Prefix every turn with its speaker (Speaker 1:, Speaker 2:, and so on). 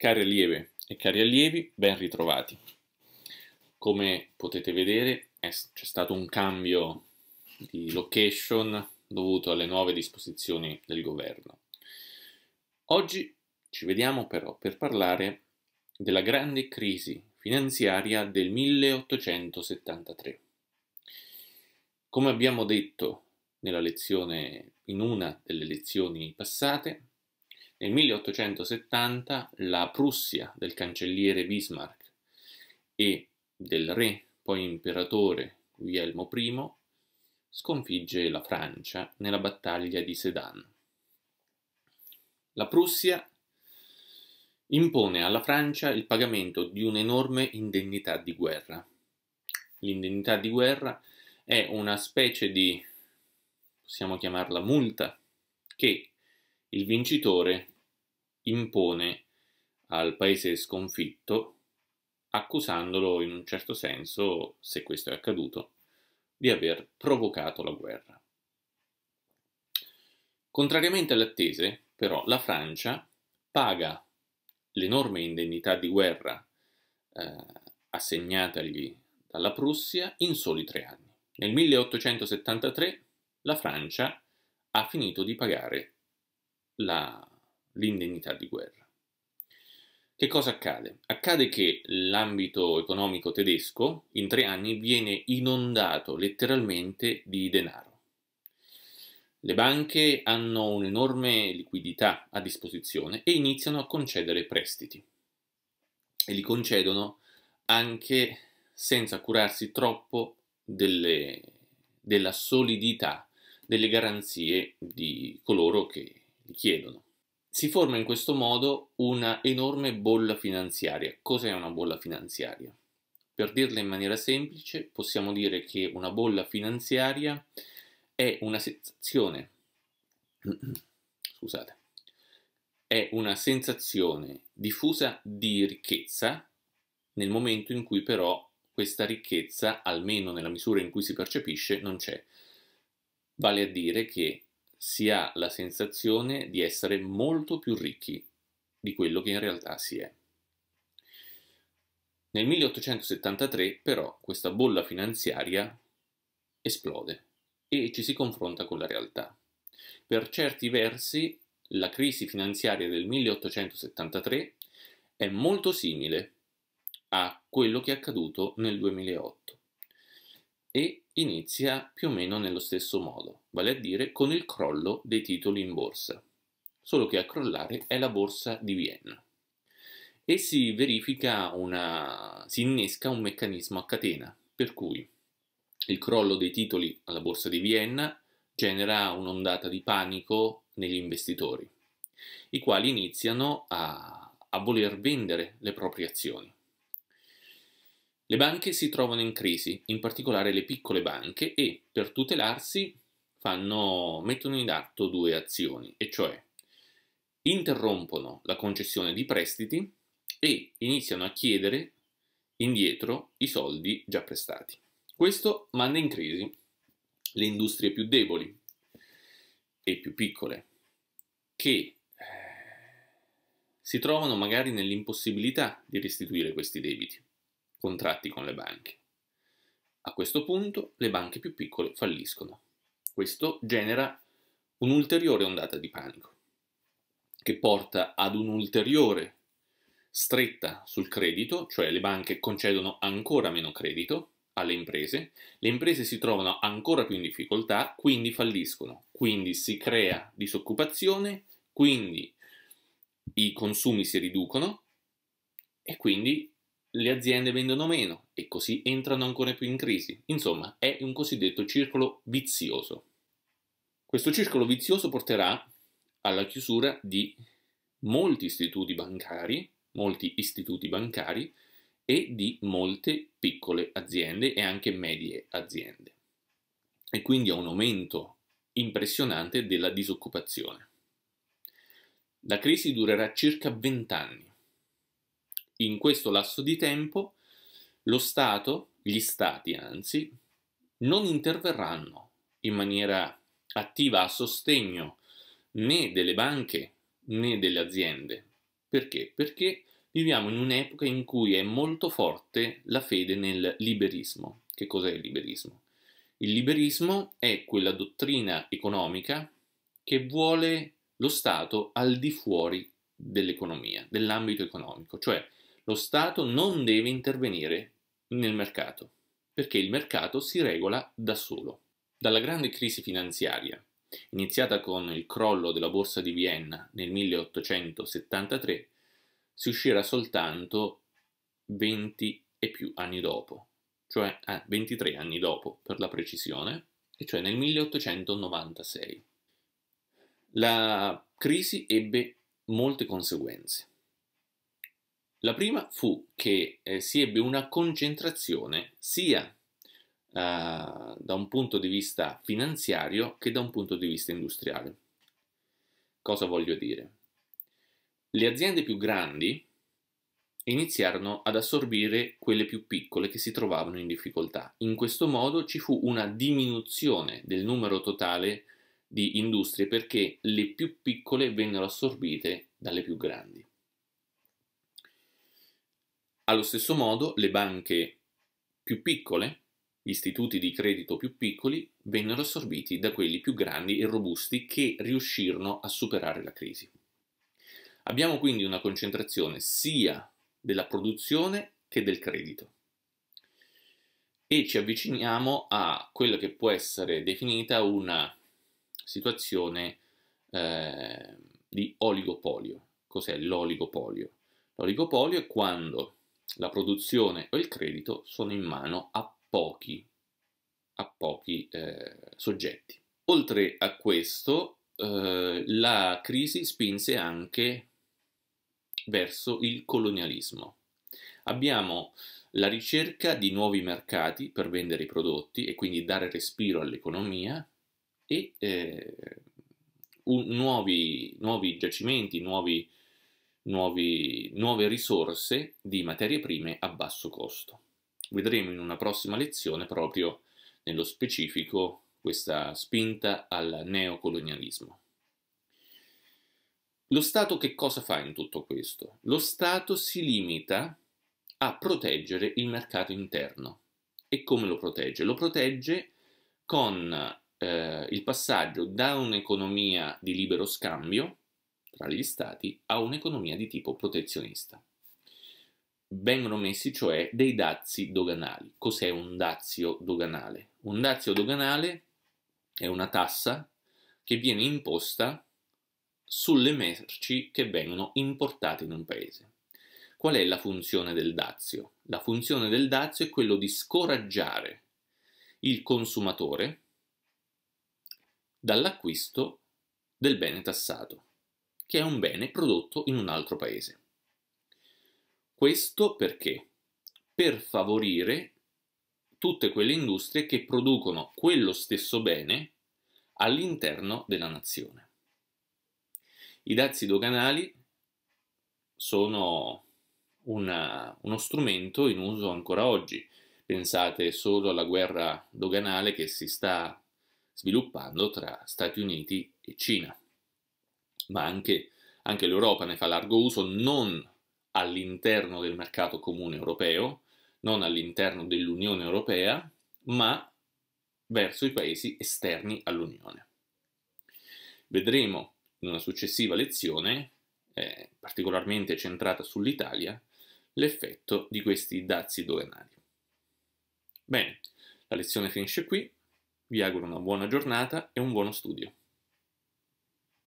Speaker 1: Cari allieve e cari allievi, ben ritrovati. Come potete vedere c'è stato un cambio di location dovuto alle nuove disposizioni del governo. Oggi ci vediamo però per parlare della grande crisi finanziaria del 1873. Come abbiamo detto nella lezione, in una delle lezioni passate, nel 1870 la Prussia del cancelliere Bismarck e del re, poi imperatore Guglielmo I, sconfigge la Francia nella battaglia di Sedan. La Prussia impone alla Francia il pagamento di un'enorme indennità di guerra. L'indennità di guerra è una specie di, possiamo chiamarla multa, che il vincitore impone al paese sconfitto, accusandolo in un certo senso, se questo è accaduto, di aver provocato la guerra. Contrariamente alle attese, però, la Francia paga l'enorme indennità di guerra eh, assegnatagli dalla Prussia in soli tre anni. Nel 1873 la Francia ha finito di pagare l'indennità di guerra. Che cosa accade? Accade che l'ambito economico tedesco in tre anni viene inondato letteralmente di denaro. Le banche hanno un'enorme liquidità a disposizione e iniziano a concedere prestiti. E li concedono anche senza curarsi troppo delle, della solidità delle garanzie di coloro che chiedono. Si forma in questo modo una enorme bolla finanziaria. Cos'è una bolla finanziaria? Per dirla in maniera semplice, possiamo dire che una bolla finanziaria è una sensazione, scusate, è una sensazione diffusa di ricchezza nel momento in cui però questa ricchezza, almeno nella misura in cui si percepisce, non c'è. Vale a dire che si ha la sensazione di essere molto più ricchi di quello che in realtà si è. Nel 1873 però questa bolla finanziaria esplode e ci si confronta con la realtà. Per certi versi la crisi finanziaria del 1873 è molto simile a quello che è accaduto nel 2008 e inizia più o meno nello stesso modo, vale a dire con il crollo dei titoli in borsa, solo che a crollare è la borsa di Vienna. E si verifica una, si innesca un meccanismo a catena, per cui il crollo dei titoli alla borsa di Vienna genera un'ondata di panico negli investitori, i quali iniziano a, a voler vendere le proprie azioni le banche si trovano in crisi, in particolare le piccole banche, e per tutelarsi fanno, mettono in atto due azioni, e cioè interrompono la concessione di prestiti e iniziano a chiedere indietro i soldi già prestati. Questo manda in crisi le industrie più deboli e più piccole, che eh, si trovano magari nell'impossibilità di restituire questi debiti contratti con le banche. A questo punto le banche più piccole falliscono. Questo genera un'ulteriore ondata di panico, che porta ad un'ulteriore stretta sul credito, cioè le banche concedono ancora meno credito alle imprese, le imprese si trovano ancora più in difficoltà, quindi falliscono, quindi si crea disoccupazione, quindi i consumi si riducono e quindi le aziende vendono meno e così entrano ancora più in crisi. Insomma, è un cosiddetto circolo vizioso. Questo circolo vizioso porterà alla chiusura di molti istituti bancari, molti istituti bancari e di molte piccole aziende e anche medie aziende. E quindi a un aumento impressionante della disoccupazione. La crisi durerà circa 20 anni in questo lasso di tempo lo Stato, gli Stati anzi, non interverranno in maniera attiva a sostegno né delle banche né delle aziende. Perché? Perché viviamo in un'epoca in cui è molto forte la fede nel liberismo. Che cos'è il liberismo? Il liberismo è quella dottrina economica che vuole lo Stato al di fuori dell'economia, dell'ambito economico, cioè lo Stato non deve intervenire nel mercato, perché il mercato si regola da solo. Dalla grande crisi finanziaria, iniziata con il crollo della borsa di Vienna nel 1873, si uscirà soltanto 20 e più anni dopo, cioè ah, 23 anni dopo per la precisione, e cioè nel 1896. La crisi ebbe molte conseguenze. La prima fu che eh, si ebbe una concentrazione sia eh, da un punto di vista finanziario che da un punto di vista industriale. Cosa voglio dire? Le aziende più grandi iniziarono ad assorbire quelle più piccole che si trovavano in difficoltà. In questo modo ci fu una diminuzione del numero totale di industrie perché le più piccole vennero assorbite dalle più grandi. Allo stesso modo le banche più piccole, gli istituti di credito più piccoli, vennero assorbiti da quelli più grandi e robusti che riuscirono a superare la crisi. Abbiamo quindi una concentrazione sia della produzione che del credito e ci avviciniamo a quella che può essere definita una situazione eh, di oligopolio. Cos'è l'oligopolio? L'oligopolio è quando la produzione o il credito sono in mano a pochi, a pochi eh, soggetti. Oltre a questo, eh, la crisi spinse anche verso il colonialismo. Abbiamo la ricerca di nuovi mercati per vendere i prodotti e quindi dare respiro all'economia e eh, un, nuovi, nuovi, giacimenti, nuovi nuovi, nuove risorse di materie prime a basso costo. Vedremo in una prossima lezione proprio nello specifico questa spinta al neocolonialismo. Lo Stato che cosa fa in tutto questo? Lo Stato si limita a proteggere il mercato interno. E come lo protegge? Lo protegge con eh, il passaggio da un'economia di libero scambio tra gli Stati a un'economia di tipo protezionista. Vengono messi cioè dei dazi doganali. Cos'è un dazio doganale? Un dazio doganale è una tassa che viene imposta sulle merci che vengono importate in un paese. Qual è la funzione del dazio? La funzione del dazio è quello di scoraggiare il consumatore dall'acquisto del bene tassato che è un bene prodotto in un altro paese. Questo perché? Per favorire tutte quelle industrie che producono quello stesso bene all'interno della nazione. I dazi doganali sono una, uno strumento in uso ancora oggi. Pensate solo alla guerra doganale che si sta sviluppando tra Stati Uniti e Cina ma anche, anche l'Europa ne fa largo uso non all'interno del mercato comune europeo, non all'interno dell'Unione Europea, ma verso i paesi esterni all'Unione. Vedremo in una successiva lezione, eh, particolarmente centrata sull'Italia, l'effetto di questi dazi doganali. Bene, la lezione finisce qui, vi auguro una buona giornata e un buono studio.